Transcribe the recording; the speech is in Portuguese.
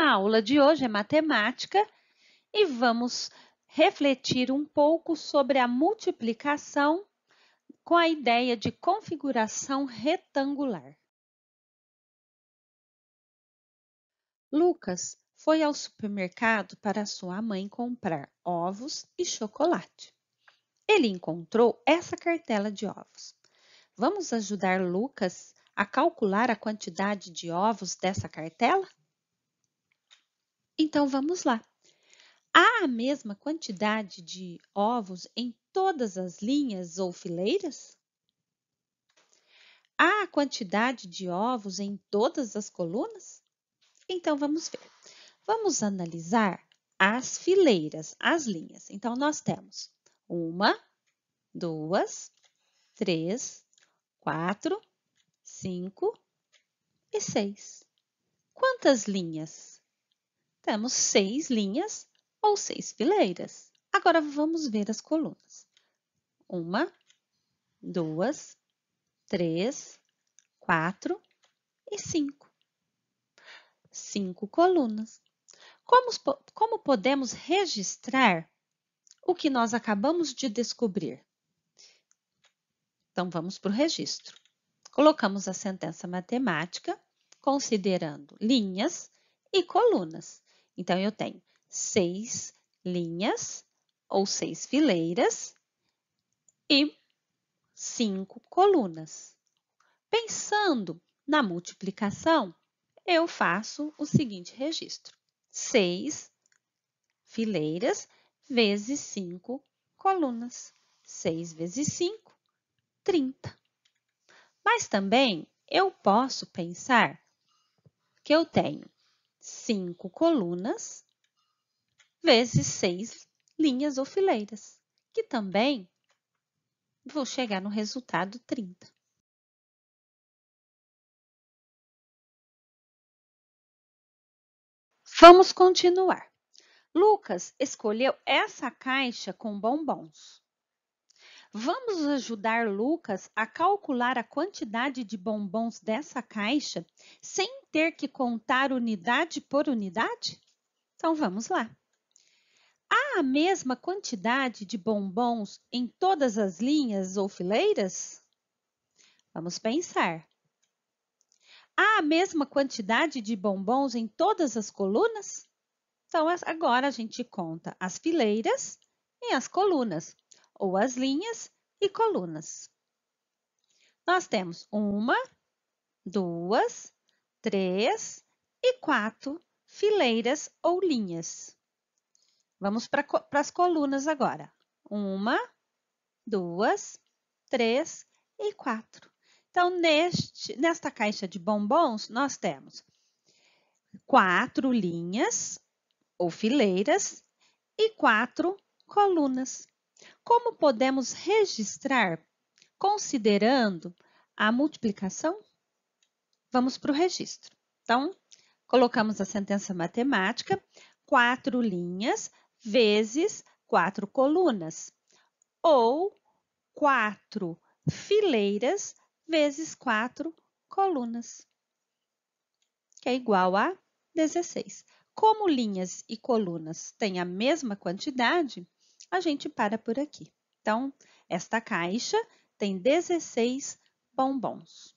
A aula de hoje é matemática e vamos refletir um pouco sobre a multiplicação com a ideia de configuração retangular. Lucas foi ao supermercado para sua mãe comprar ovos e chocolate. Ele encontrou essa cartela de ovos. Vamos ajudar Lucas a calcular a quantidade de ovos dessa cartela? Então vamos lá. Há a mesma quantidade de ovos em todas as linhas ou fileiras? Há a quantidade de ovos em todas as colunas? Então vamos ver. Vamos analisar as fileiras, as linhas. Então nós temos uma, duas, três, quatro, cinco e seis. Quantas linhas? Temos seis linhas ou seis fileiras. Agora vamos ver as colunas. Uma, duas, três, quatro e cinco. Cinco colunas. Como, como podemos registrar o que nós acabamos de descobrir? Então, vamos para o registro. Colocamos a sentença matemática, considerando linhas e colunas. Então, eu tenho seis linhas ou seis fileiras e cinco colunas. Pensando na multiplicação, eu faço o seguinte registro. 6 fileiras vezes 5 colunas. 6 vezes 5, 30. Mas também eu posso pensar que eu tenho cinco colunas vezes seis linhas ou fileiras, que também vou chegar no resultado 30. Vamos continuar. Lucas escolheu essa caixa com bombons. Vamos ajudar Lucas a calcular a quantidade de bombons dessa caixa sem ter que contar unidade por unidade? Então vamos lá. Há a mesma quantidade de bombons em todas as linhas ou fileiras? Vamos pensar. Há a mesma quantidade de bombons em todas as colunas? Então agora a gente conta as fileiras e as colunas ou as linhas e colunas. Nós temos uma, duas, três e quatro fileiras ou linhas. Vamos para as colunas agora. Uma, duas, três e quatro. Então, neste, nesta caixa de bombons, nós temos quatro linhas ou fileiras e quatro colunas. Como podemos registrar considerando a multiplicação? Vamos para o registro. Então, colocamos a sentença matemática, quatro linhas vezes quatro colunas, ou quatro fileiras vezes quatro colunas, que é igual a 16. Como linhas e colunas têm a mesma quantidade, a gente para por aqui. Então, esta caixa tem 16 bombons.